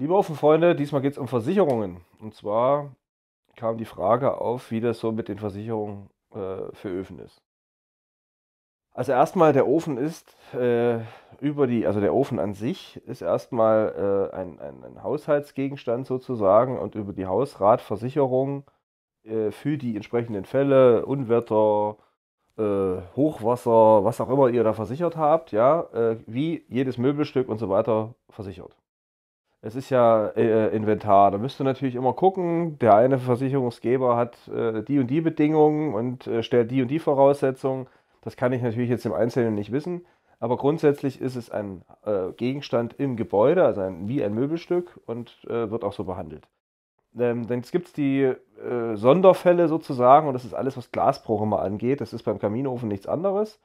Liebe offen diesmal geht es um Versicherungen. Und zwar kam die Frage auf, wie das so mit den Versicherungen äh, für Öfen ist. Also erstmal, der Ofen ist äh, über die, also der Ofen an sich ist erstmal äh, ein, ein, ein, Haushaltsgegenstand sozusagen und über die Hausratversicherung äh, für die entsprechenden Fälle, Unwetter, äh, Hochwasser, was auch immer ihr da versichert habt, ja, äh, wie jedes Möbelstück und so weiter versichert es ist ja äh, äh Inventar. Da müsst ihr natürlich immer gucken, der eine Versicherungsgeber hat äh, die und die Bedingungen und äh, stellt die und die Voraussetzungen. Das kann ich natürlich jetzt im Einzelnen nicht wissen. Aber grundsätzlich ist es ein äh, Gegenstand im Gebäude, also ein, wie ein Möbelstück und äh, wird auch so behandelt. Ähm, dann gibt es die Sonderfälle sozusagen und das ist alles, was Glasbruch immer angeht. Das ist beim Kaminofen nichts anderes.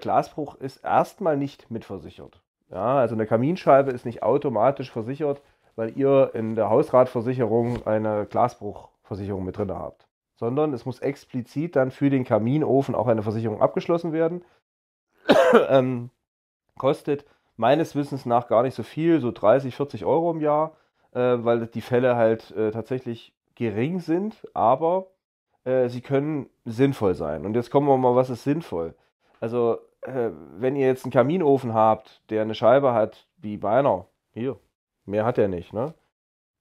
Glasbruch ist erstmal nicht mitversichert. Ja, also eine Kaminscheibe ist nicht automatisch versichert, weil ihr in der Hausratversicherung eine Glasbruchversicherung mit drin habt. Sondern es muss explizit dann für den Kaminofen auch eine Versicherung abgeschlossen werden. ähm, kostet meines Wissens nach gar nicht so viel, so 30, 40 Euro im Jahr, äh, weil die Fälle halt äh, tatsächlich gering sind, aber äh, sie können sinnvoll sein. Und jetzt kommen wir mal, was ist sinnvoll? Also äh, wenn ihr jetzt einen Kaminofen habt, der eine Scheibe hat, wie beinahe, hier, mehr hat er nicht, ne?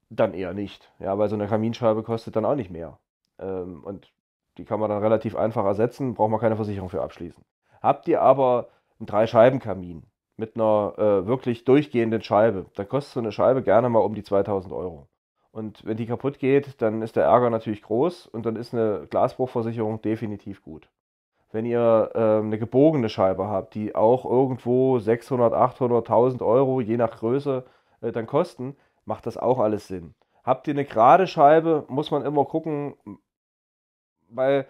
Dann eher nicht. Ja, weil so eine Kaminscheibe kostet dann auch nicht mehr. Ähm, und die kann man dann relativ einfach ersetzen, braucht man keine Versicherung für abschließen. Habt ihr aber einen Drei-Scheiben-Kamin mit einer äh, wirklich durchgehenden Scheibe, dann kostet so eine Scheibe gerne mal um die 2000 Euro. Und wenn die kaputt geht, dann ist der Ärger natürlich groß und dann ist eine Glasbruchversicherung definitiv gut wenn ihr ähm, eine gebogene Scheibe habt, die auch irgendwo 600, 800, 1000 Euro, je nach Größe, äh, dann kosten, macht das auch alles Sinn. Habt ihr eine gerade Scheibe, muss man immer gucken, weil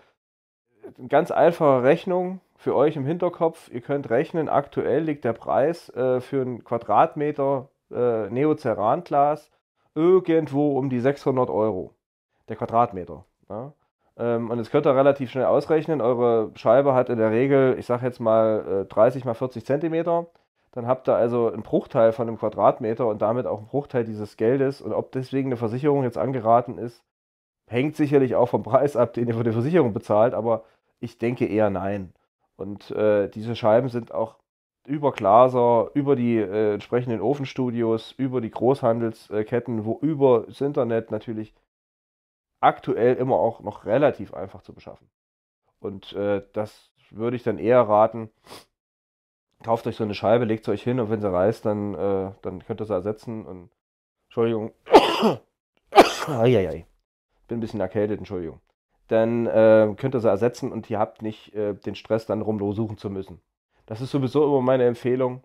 eine äh, ganz einfache Rechnung für euch im Hinterkopf, ihr könnt rechnen, aktuell liegt der Preis äh, für einen Quadratmeter äh, Neoceranglas irgendwo um die 600 Euro. Der Quadratmeter. Ja? Ähm, und das könnt ihr relativ schnell ausrechnen. Eure Scheibe hat in der Regel, ich sage jetzt mal 30 äh, mal 40 Zentimeter. Dann habt ihr also einen Bruchteil von einem Quadratmeter und damit auch einen Bruchteil dieses Geldes. Und ob deswegen eine Versicherung jetzt angeraten ist, hängt sicherlich auch vom Preis ab, den ihr für die Versicherung bezahlt. Aber ich denke eher nein. Und äh, diese Scheiben sind auch über Glaser, über die äh, entsprechenden Ofenstudios, über die Großhandelsketten, wo über das Internet natürlich aktuell immer auch noch relativ einfach zu beschaffen. Und äh, das würde ich dann eher raten. Kauft euch so eine Scheibe, legt sie euch hin und wenn sie reißt, dann, äh, dann könnt ihr sie ersetzen. Und Entschuldigung. Eieiei. Bin ein bisschen erkältet, Entschuldigung. Dann äh, könnt ihr sie ersetzen und ihr habt nicht äh, den Stress, dann rumlosuchen zu müssen. Das ist sowieso immer meine Empfehlung,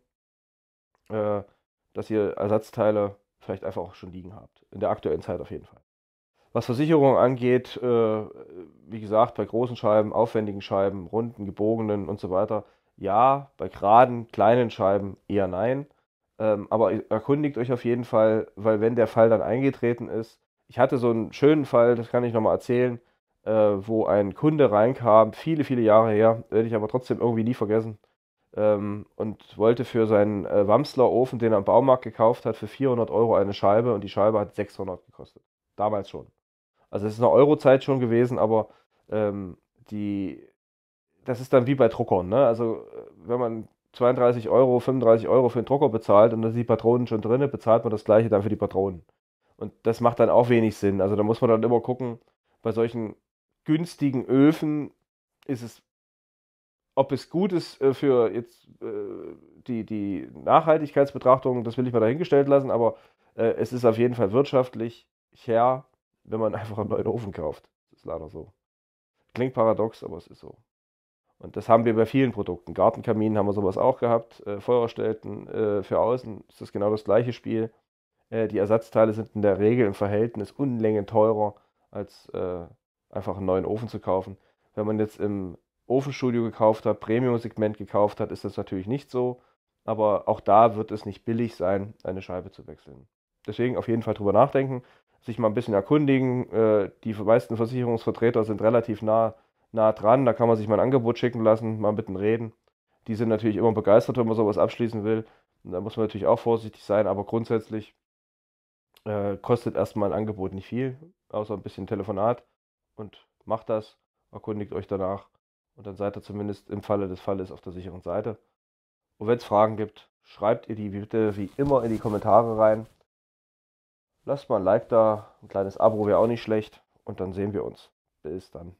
äh, dass ihr Ersatzteile vielleicht einfach auch schon liegen habt. In der aktuellen Zeit auf jeden Fall. Was Versicherung angeht, äh, wie gesagt, bei großen Scheiben, aufwendigen Scheiben, runden, gebogenen und so weiter, ja, bei geraden, kleinen Scheiben eher nein. Ähm, aber erkundigt euch auf jeden Fall, weil wenn der Fall dann eingetreten ist, ich hatte so einen schönen Fall, das kann ich nochmal erzählen, äh, wo ein Kunde reinkam, viele, viele Jahre her, werde ich aber trotzdem irgendwie nie vergessen, ähm, und wollte für seinen äh, Wamsler Ofen, den er am Baumarkt gekauft hat, für 400 Euro eine Scheibe und die Scheibe hat 600 gekostet. Damals schon. Also es ist eine Eurozeit schon gewesen, aber ähm, die, das ist dann wie bei Druckern. Ne? Also äh, wenn man 32 Euro, 35 Euro für einen Drucker bezahlt und da sind die Patronen schon drin, bezahlt man das gleiche dann für die Patronen. Und das macht dann auch wenig Sinn. Also da muss man dann immer gucken, bei solchen günstigen Öfen ist es, ob es gut ist äh, für jetzt äh, die, die Nachhaltigkeitsbetrachtung, das will ich mal dahingestellt lassen, aber es ist auf jeden Fall wirtschaftlich her wenn man einfach einen neuen Ofen kauft. Das ist leider so. Klingt paradox, aber es ist so. Und das haben wir bei vielen Produkten. Gartenkaminen haben wir sowas auch gehabt, äh, Feuerstellten äh, für außen ist das genau das gleiche Spiel. Äh, die Ersatzteile sind in der Regel im Verhältnis Unmengen teurer, als äh, einfach einen neuen Ofen zu kaufen. Wenn man jetzt im Ofenstudio gekauft hat, Premium-Segment gekauft hat, ist das natürlich nicht so. Aber auch da wird es nicht billig sein, eine Scheibe zu wechseln. Deswegen auf jeden Fall drüber nachdenken sich mal ein bisschen erkundigen. Äh, die meisten Versicherungsvertreter sind relativ nah, nah dran, da kann man sich mal ein Angebot schicken lassen, mal mit denen reden. Die sind natürlich immer begeistert, wenn man sowas abschließen will. Und da muss man natürlich auch vorsichtig sein, aber grundsätzlich äh, kostet erstmal ein Angebot nicht viel, außer ein bisschen Telefonat und macht das, erkundigt euch danach und dann seid ihr zumindest im Falle des Falles auf der sicheren Seite. Und wenn es Fragen gibt, schreibt ihr die bitte wie immer in die Kommentare rein. Lasst mal ein Like da, ein kleines Abo wäre auch nicht schlecht und dann sehen wir uns. Bis dann.